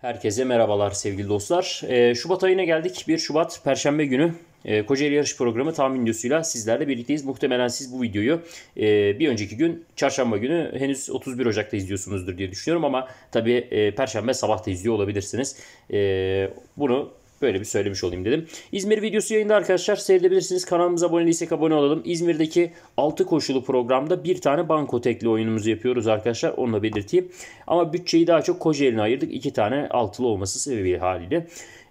Herkese merhabalar sevgili dostlar. Ee, Şubat ayına geldik. 1 Şubat Perşembe günü e, Kocaeli Yarış Programı tahmin videosuyla sizlerle birlikteyiz. Muhtemelen siz bu videoyu e, bir önceki gün çarşamba günü henüz 31 Ocak'ta izliyorsunuzdur diye düşünüyorum ama tabii e, perşembe sabah da izliyor olabilirsiniz. bunu Böyle bir söylemiş olayım dedim. İzmir videosu yayında arkadaşlar seyredebilirsiniz. Kanalımıza abone değilsek abone olalım. İzmir'deki 6 koşulu programda bir tane banko tekli oyunumuzu yapıyoruz arkadaşlar. Onu da belirteyim. Ama bütçeyi daha çok Kocaeli'ne ayırdık. 2 tane altılı olması sebebiyle haliyle.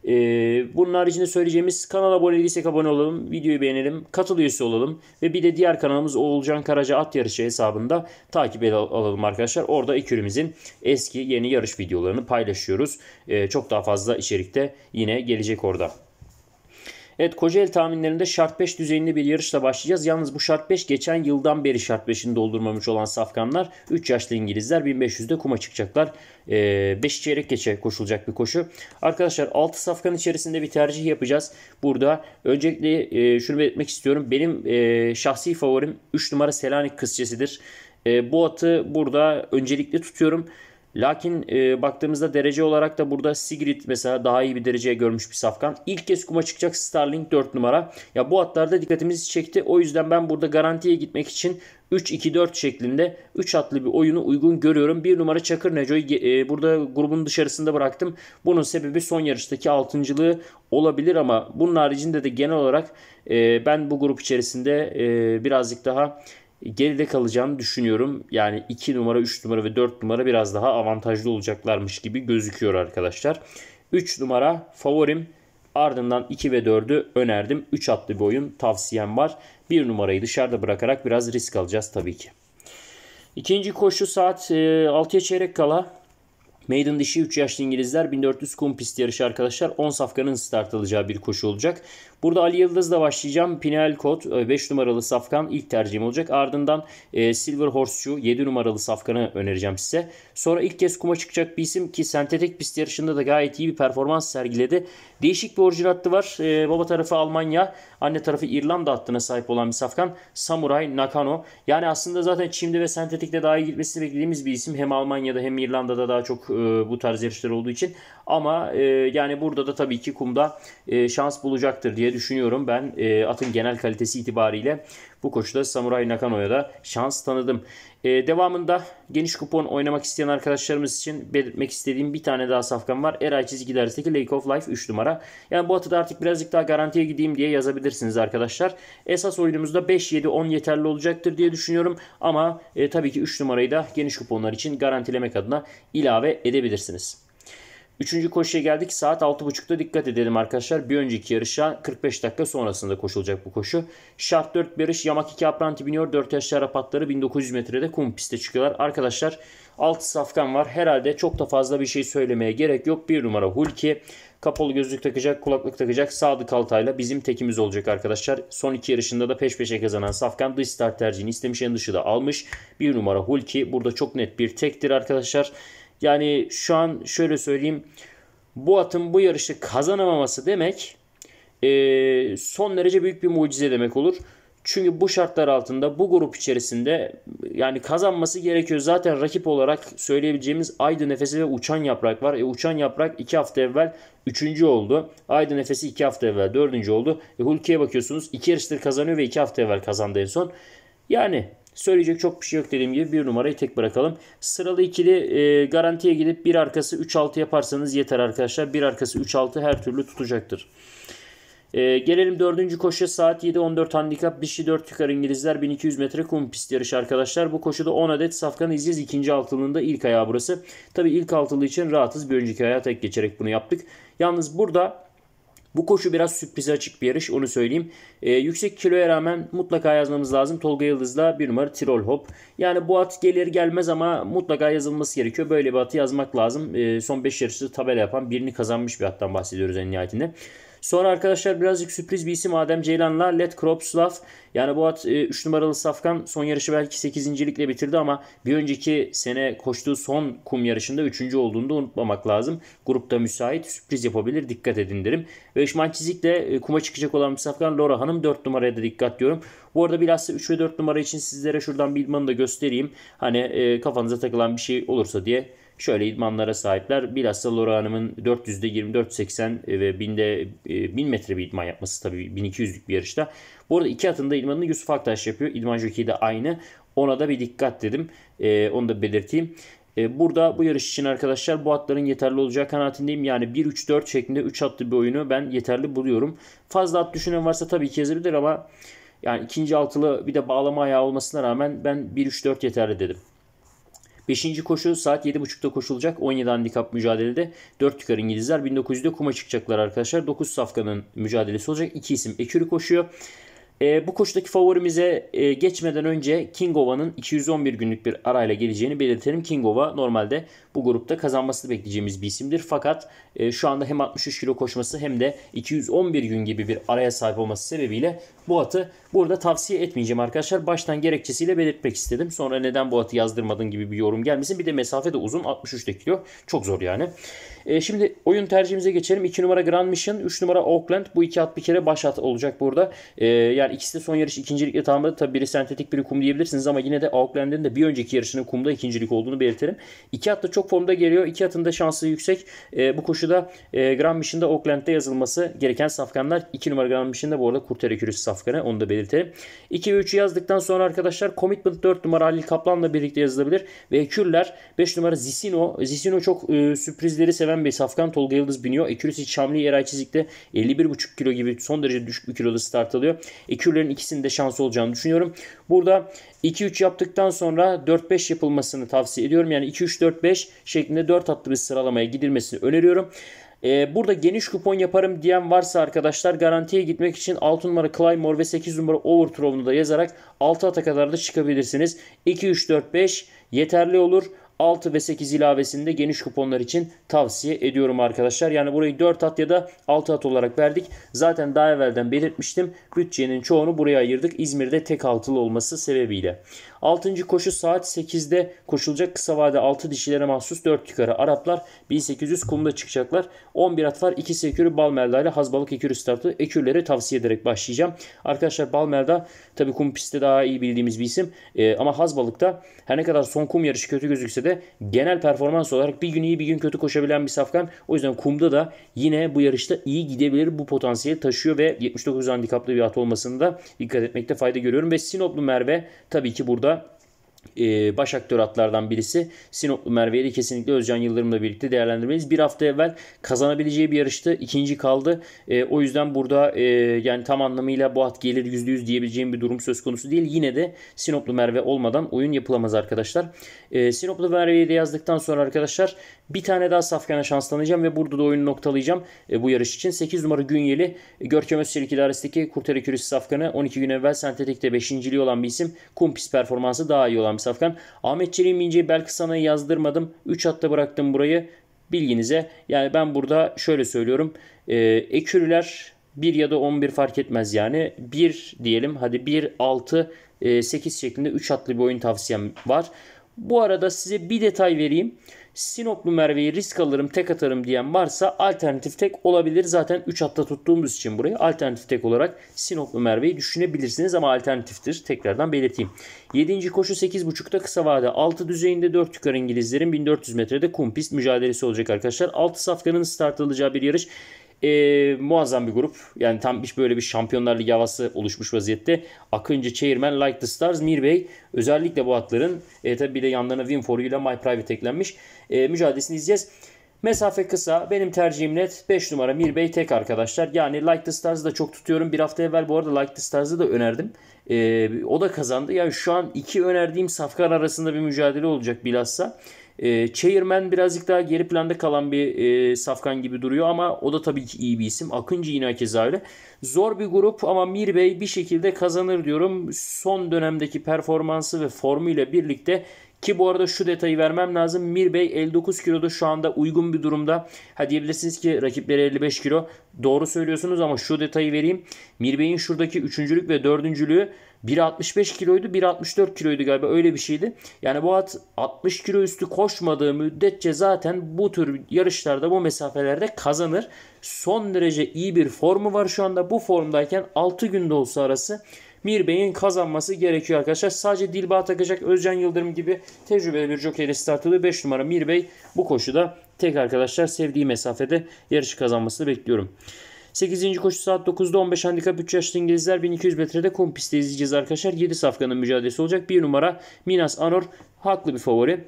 Ee, bunun haricinde söyleyeceğimiz kanala abone değilsek abone olalım, videoyu beğenelim, katıl üyesi olalım ve bir de diğer kanalımız Oğulcan Karaca At Yarışı hesabında takip alalım arkadaşlar. Orada ekürümüzün eski yeni yarış videolarını paylaşıyoruz. Ee, çok daha fazla içerikte yine gelecek orada. Evet Kocaeli tahminlerinde şart 5 düzeyinde bir yarışla başlayacağız. Yalnız bu şart 5 geçen yıldan beri şart 5'ini doldurmamış olan safkanlar 3 yaşlı İngilizler 1500'de kuma çıkacaklar. 5 ee, çeyrek geçe koşulacak bir koşu. Arkadaşlar 6 safkan içerisinde bir tercih yapacağız. Burada öncelikle e, şunu belirtmek istiyorum. Benim e, şahsi favorim 3 numara Selanik kısçesidir. E, bu atı burada öncelikle tutuyorum. Lakin e, baktığımızda derece olarak da burada Sigrid mesela daha iyi bir dereceye görmüş bir safkan. İlk kez kuma çıkacak Starling 4 numara. Ya bu atlarda dikkatimizi çekti. O yüzden ben burada garantiye gitmek için 3-2-4 şeklinde 3 atlı bir oyunu uygun görüyorum. 1 numara Çakır Neco'yu e, burada grubun dışarısında bıraktım. Bunun sebebi son yarıştaki altıncılığı olabilir ama bunun haricinde de genel olarak e, ben bu grup içerisinde e, birazcık daha geride kalacağını düşünüyorum. Yani 2 numara, 3 numara ve 4 numara biraz daha avantajlı olacaklarmış gibi gözüküyor arkadaşlar. 3 numara favorim. Ardından 2 ve 4'ü önerdim. 3 atlı bir oyun tavsiyem var. 1 numarayı dışarıda bırakarak biraz risk alacağız tabii ki. İkinci koşu saat 6'ya e, çeyrek kala Maiden dişi 3 yaşlı İngilizler 1400 kum pisti yarışı arkadaşlar 10 safkanın start alacağı bir koşu olacak. Burada Ali Yıldız'la başlayacağım. Pinel Kot 5 e, numaralı safkan ilk tercihim olacak. Ardından e, Silver Horseshoe 7 numaralı safkanı önereceğim size. Sonra ilk kez kuma çıkacak bir isim ki sentetik pist yarışında da gayet iyi bir performans sergiledi. Değişik bir orijin hattı var. E, baba tarafı Almanya, anne tarafı İrlanda hattına sahip olan bir safkan. Samurai Nakano. Yani aslında zaten Çim'de ve sentetikte daha iyi gitmesini beklediğimiz bir isim. Hem Almanya'da hem İrlanda'da daha çok e, e, bu tarz yarışlar olduğu için. Ama e, yani burada da tabii ki kumda e, şans bulacaktır diye düşünüyorum ben e, atın genel kalitesi itibariyle. Bu koşuda Samuray Nakano'ya da şans tanıdım. Ee, devamında geniş kupon oynamak isteyen arkadaşlarımız için belirtmek istediğim bir tane daha safkan var. Eray çizgi dersteki Lake of Life 3 numara. Yani bu atıda artık birazcık daha garantiye gideyim diye yazabilirsiniz arkadaşlar. Esas oyunumuzda 5-7-10 yeterli olacaktır diye düşünüyorum. Ama e, tabii ki 3 numarayı da geniş kuponlar için garantilemek adına ilave edebilirsiniz. Üçüncü koşuya geldik. Saat 6.30'da dikkat edelim arkadaşlar. Bir önceki yarışa 45 dakika sonrasında koşulacak bu koşu. Şart 4 yarış. Yamak 2 apranti biniyor. 4 yaşlı Arapatları 1900 metrede kum piste çıkıyorlar. Arkadaşlar 6 safkan var. Herhalde çok da fazla bir şey söylemeye gerek yok. Bir numara Hulki. Kapalı gözlük takacak, kulaklık takacak Sadık Altay'la bizim tekimiz olacak arkadaşlar. Son iki yarışında da peş peşe kazanan Safkan dış start tercihini istemiş en dışı da almış. Bir numara Hulki burada çok net bir tektir arkadaşlar. Arkadaşlar yani şu an şöyle söyleyeyim. Bu atın bu yarışı kazanamaması demek e, son derece büyük bir mucize demek olur. Çünkü bu şartlar altında bu grup içerisinde yani kazanması gerekiyor. Zaten rakip olarak söyleyebileceğimiz Aydın Nefesi ve Uçan Yaprak var. E, Uçan Yaprak 2 hafta evvel 3. oldu. Aydın Nefesi 2 hafta evvel 4. oldu. E, Hulki'ye bakıyorsunuz 2 yarıştır kazanıyor ve 2 hafta evvel kazandı en son. Yani Söyleyecek çok bir şey yok dediğim gibi bir numarayı tek bırakalım. Sıralı ikili e, garantiye gidip bir arkası 3-6 yaparsanız yeter arkadaşlar. Bir arkası 3-6 her türlü tutacaktır. E, gelelim dördüncü koşuya saat 7.14 handikap dişi 4 yukarı İngilizler 1200 metre kum pist yarışı arkadaşlar. Bu koşuda 10 adet safkan izleyeceğiz. ikinci altılığında ilk ayağı burası. Tabi ilk altılı için rahatız. Bir önceki ayağa tek geçerek bunu yaptık. Yalnız burada bu koşu biraz sürprize açık bir yarış onu söyleyeyim. E, yüksek kiloya rağmen mutlaka yazmamız lazım. Tolga Yıldız'la bir numara Tirol Hop. Yani bu at gelir gelmez ama mutlaka yazılması gerekiyor. Böyle bir atı yazmak lazım. E, son 5 yarışta tabela yapan birini kazanmış bir attan bahsediyoruz en nihayetinde. Sonra arkadaşlar birazcık sürpriz bir isim Adem Ceylan'la Let Kropslav. Yani bu at 3 e, numaralı Safkan son yarışı belki 8. likle bitirdi ama bir önceki sene koştuğu son kum yarışında 3. olduğunu da unutmamak lazım. Grupta müsait sürpriz yapabilir dikkat edin derim. Ve Işman Çizik'le e, kuma çıkacak olan Safkan Laura Hanım 4 numaraya da dikkat diyorum. Bu arada bilhassa 3 ve 4 numara için sizlere şuradan bir da göstereyim. Hani e, kafanıza takılan bir şey olursa diye şöyle idmanlara sahipler. Bilhassa Laura Hanım'ın 400'de 24.80 e, ve 1000'de 1000 e, metre bir idman yapması tabii 1200'lük bir yarışta. Bu arada iki atında idmanını Yusuf Aktaş yapıyor. İdman jokeyi de aynı. Ona da bir dikkat dedim. E, onu da belirteyim. Burada bu yarış için arkadaşlar bu atların yeterli olacağı kanaatindeyim. Yani 1-3-4 şeklinde 3 atlı bir oyunu ben yeterli buluyorum. Fazla at düşünen varsa tabii ki yazabilir ama yani ikinci altılı bir de bağlama ayağı olmasına rağmen ben 1-3-4 yeterli dedim. Beşinci koşu saat 7.30'da koşulacak 17 handikap mücadelede 4 yukarı İngilizler 1900'de kuma çıkacaklar arkadaşlar. 9 safkanın mücadelesi olacak. İki isim ekürü koşuyor. E, bu koştaki favorimize e, geçmeden önce Kingova'nın 211 günlük bir arayla geleceğini belirtelim. Kingova normalde bu grupta kazanması bekleyeceğimiz bir isimdir. Fakat e, şu anda hem 63 kilo koşması hem de 211 gün gibi bir araya sahip olması sebebiyle bu atı burada tavsiye etmeyeceğim arkadaşlar. Baştan gerekçesiyle belirtmek istedim. Sonra neden bu atı yazdırmadın gibi bir yorum gelmesin. Bir de mesafe de uzun 63 kilo. Çok zor yani. E, şimdi oyun tercihimize geçelim. 2 numara Grand Mission, 3 numara Oakland. Bu iki at bir kere baş at olacak burada. E, yani eğer ikisi de son yarış ikincilikle tamamladı tabi biri sentetik biri kum diyebilirsiniz ama yine de Auckland'in de bir önceki yarışının kumda ikincilik olduğunu belirtelim. İki atta çok formda geliyor. İki atın da şansı yüksek. E, bu koşuda e, Grand Mission'da Auckland'de yazılması gereken safkanlar 2 numara Grand Mission'da bu arada Kurtere Kürüsü safkanı onu da belirtelim. 2 ve 3'ü yazdıktan sonra arkadaşlar Commitment 4 numara Halil Kaplan'la birlikte yazılabilir ve Ekürler 5 numara Zisino. Zisino çok e, sürprizleri seven bir safkan Tolga Yıldız biniyor. Ekürüsü Çamlı Yeray Çizik'te 51,5 kilo gibi son derece düşük bir kiloda start alıyor. Küllerin ikisinde şans olacağını düşünüyorum. Burada 2-3 yaptıktan sonra 4-5 yapılmasını tavsiye ediyorum. Yani 2-3-4-5 şeklinde 4 hatlı bir sıralamaya gidilmesini öneriyorum. Ee, burada geniş kupon yaparım diyen varsa arkadaşlar garantiye gitmek için 6 numara Claymore ve 8 numara Overthrow'unu da yazarak 6 ata kadar da çıkabilirsiniz. 2-3-4-5 yeterli olur. 6 ve 8 ilavesinde geniş kuponlar için tavsiye ediyorum arkadaşlar. Yani burayı 4 at ya da 6 at olarak verdik. Zaten daha evvelden belirtmiştim. Bütçenin çoğunu buraya ayırdık. İzmir'de tek altılı olması sebebiyle. 6. koşu saat 8'de koşulacak kısa vade 6 dişilere mahsus 4 yukarı Araplar 1800 kumda çıkacaklar. 11 at var 2 sekürü Balmelda ile Hazbalık ekürü startı. Ekürleri tavsiye ederek başlayacağım. Arkadaşlar Balmelda tabi kum pistte daha iyi bildiğimiz bir isim. E, ama Hazbalık'ta her ne kadar son kum yarışı kötü gözükse de de genel performans olarak bir gün iyi bir gün kötü koşabilen bir safkan. O yüzden kumda da yine bu yarışta iyi gidebilir bu potansiyeli taşıyor ve 79 handikaplı bir at olmasında dikkat etmekte fayda görüyorum. Ve Sinoplu Merve tabii ki burada ee, baş aktör atlardan birisi. Sinoplu Merve'yi kesinlikle Özcan Yıldırım'la birlikte değerlendirmeliyiz. Bir hafta evvel kazanabileceği bir yarıştı. ikinci kaldı. E, o yüzden burada e, yani tam anlamıyla bu at gelir %100 diyebileceğim bir durum söz konusu değil. Yine de Sinoplu Merve olmadan oyun yapılamaz arkadaşlar. E, Sinoplu Merve'yi de yazdıktan sonra arkadaşlar bir tane daha Safkan'a şanslanacağım ve burada da oyunu noktalayacağım e, bu yarış için. 8 numara Günyeli Görkem Özçelik idaresindeki Kurtarı Kürüsü Safkan'ı 12 gün evvel sentetikte 5. olan bir isim. Kumpis performansı daha iyi olan Rami Safkan. Ahmet Çelik'in inceyi belki sana yazdırmadım. 3 hatta bıraktım burayı. Bilginize yani ben burada şöyle söylüyorum. E, ekürüler 1 ya da 11 fark etmez yani. 1 diyelim hadi 1, 6, 8 şeklinde 3 hatlı bir oyun tavsiyem var. Bu arada size bir detay vereyim. Sinoplu Merve'yi risk alırım tek atarım diyen varsa alternatif tek olabilir. Zaten 3 hatta tuttuğumuz için burayı alternatif tek olarak Sinoplu Merve'yi düşünebilirsiniz ama alternatiftir. Tekrardan belirteyim. 7. koşu 8.5'ta kısa vade 6 düzeyinde 4 yukarı İngilizlerin 1400 metrede kum pist mücadelesi olacak arkadaşlar. 6 safkanın start alacağı bir yarış e, muazzam bir grup. Yani tam hiç böyle bir şampiyonlar ligi havası oluşmuş vaziyette. Akıncı, Çeyirmen, Like the Stars, Mirbey özellikle bu atların e, tabi bir de yanlarına win 4 ile My Private eklenmiş. E, mücadelesini izleyeceğiz. Mesafe kısa. Benim tercihim net. 5 numara Mirbey tek arkadaşlar. Yani Like the Stars'ı da çok tutuyorum. Bir hafta evvel bu arada Like the Stars'ı da önerdim. Ee, o da kazandı. Yani şu an iki önerdiğim safkar arasında bir mücadele olacak bilhassa. E, Chairman birazcık daha geri planda kalan bir e, safkan gibi duruyor ama o da tabii ki iyi bir isim. Akıncı yine keza öyle. Zor bir grup ama Mir Bey bir şekilde kazanır diyorum. Son dönemdeki performansı ve formu ile birlikte ki bu arada şu detayı vermem lazım. Mir Bey 59 kiloda şu anda uygun bir durumda. Ha diyebilirsiniz ki rakipleri 55 kilo. Doğru söylüyorsunuz ama şu detayı vereyim. Mir Bey'in şuradaki üçüncülük ve dördüncülüğü 1.65 kiloydu 1.64 kiloydu galiba öyle bir şeydi. Yani bu at 60 kilo üstü koşmadığı müddetçe zaten bu tür yarışlarda bu mesafelerde kazanır. Son derece iyi bir formu var şu anda. Bu formdayken 6 günde olsa arası Mir Bey'in kazanması gerekiyor arkadaşlar. Sadece Dilba takacak Özcan Yıldırım gibi tecrübeli bir jokerle start alıyor. 5 numara Mir Bey bu koşuda tek arkadaşlar sevdiği mesafede yarışı kazanmasını bekliyorum. 8. koşu saat 9'da 15 handikap 3 yaşlı İngilizler 1200 metrede kum pistte izleyeceğiz arkadaşlar. 7 safkanın mücadelesi olacak. 1 numara Minas Anor haklı bir favori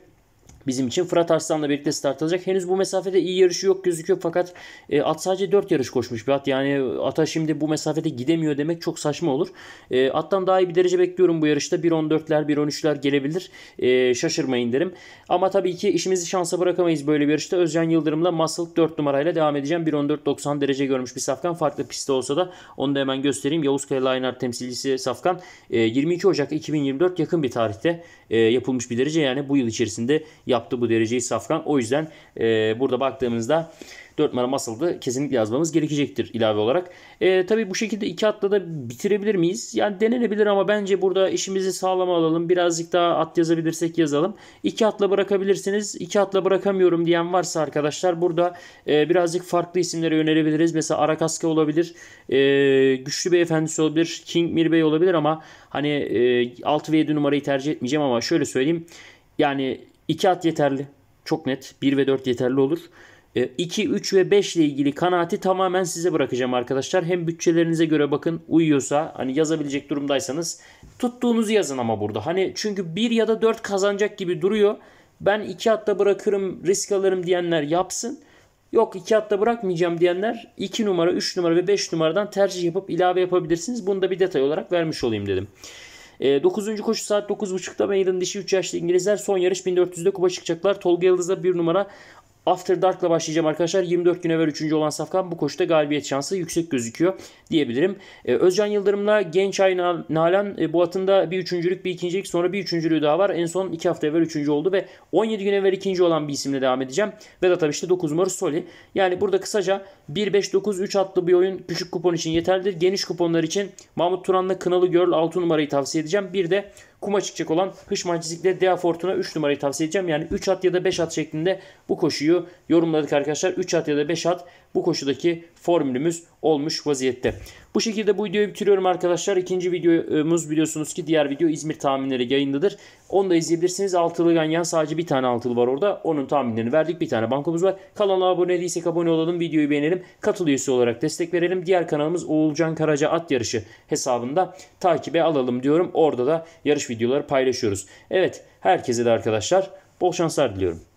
bizim için. Fırat Arslan'la birlikte start alacak. Henüz bu mesafede iyi yarışı yok gözüküyor fakat e, at sadece 4 yarış koşmuş bir at. Yani ata şimdi bu mesafede gidemiyor demek çok saçma olur. E, attan daha iyi bir derece bekliyorum bu yarışta. 1.14'ler 1.13'ler gelebilir. E, şaşırmayın derim. Ama tabii ki işimizi şansa bırakamayız böyle bir yarışta. Özcan Yıldırım'la Muscle 4 numarayla devam edeceğim. 1.14.90 derece görmüş bir safkan. Farklı pistte olsa da onu da hemen göstereyim. Yavuz Kaya Lainar temsilcisi safkan. E, 22 Ocak 2024 yakın bir tarihte e, yapılmış bir derece. Yani bu yıl içerisinde yaptı bu dereceyi safran. O yüzden e, burada baktığımızda 4 numara muscle'da kesinlikle yazmamız gerekecektir ilave olarak. E, tabii bu şekilde iki atla da bitirebilir miyiz? Yani denenebilir ama bence burada işimizi sağlama alalım. Birazcık daha at yazabilirsek yazalım. İki atla bırakabilirsiniz. İki atla bırakamıyorum diyen varsa arkadaşlar burada e, birazcık farklı isimlere önerebiliriz. Mesela Arakaska olabilir. E, Güçlü Beyefendisi olabilir. King Mir Bey olabilir ama hani e, 6 ve 7 numarayı tercih etmeyeceğim ama şöyle söyleyeyim. Yani 2 at yeterli. Çok net. 1 ve 4 yeterli olur. 2, e, 3 ve 5 ile ilgili kanaati tamamen size bırakacağım arkadaşlar. Hem bütçelerinize göre bakın uyuyorsa hani yazabilecek durumdaysanız tuttuğunuzu yazın ama burada. Hani çünkü 1 ya da 4 kazanacak gibi duruyor. Ben 2 atta bırakırım risk alırım diyenler yapsın. Yok 2 atta bırakmayacağım diyenler 2 numara, 3 numara ve 5 numaradan tercih yapıp ilave yapabilirsiniz. Bunu da bir detay olarak vermiş olayım dedim. E, koşu saat 9.30'da Maiden'in dişi 3 yaşlı İngilizler son yarış 1400'de kupa çıkacaklar. Tolga Yıldız'a 1 numara After Dark'la başlayacağım arkadaşlar. 24 gün evvel 3. olan Safkan bu koşuda galibiyet şansı yüksek gözüküyor diyebilirim. Ee, Özcan Yıldırım'la Genç Ay Nalan e, bu atında bir üçüncülük, bir ikincilik sonra bir üçüncülüğü daha var. En son 2 hafta evvel 3. oldu ve 17 gün evvel 2. olan bir isimle devam edeceğim. Ve da tabii işte 9 numara Soli. Yani burada kısaca 1-5-9-3 atlı bir oyun küçük kupon için yeterlidir. Geniş kuponlar için Mahmut Turan'la Kınalı Görl 6 numarayı tavsiye edeceğim. Bir de kuma çıkacak olan Hışman Çizik'le Dea Fortuna 3 numarayı tavsiye edeceğim. Yani 3 at ya da 5 at şeklinde bu koşuyu yorumladık arkadaşlar. 3 at ya da 5 at bu koşudaki formülümüz olmuş vaziyette. Bu şekilde bu videoyu bitiriyorum arkadaşlar. İkinci videomuz biliyorsunuz ki diğer video İzmir tahminleri yayındadır. Onu da izleyebilirsiniz. Altılı ganyan sadece bir tane altılı var orada. Onun tahminlerini verdik. Bir tane bankomuz var. Kanala abone değilsek abone olalım. Videoyu beğenelim. Katıl üyesi olarak destek verelim. Diğer kanalımız Oğulcan Karaca At Yarışı hesabında takibe alalım diyorum. Orada da yarış videoları paylaşıyoruz. Evet herkese de arkadaşlar bol şanslar diliyorum.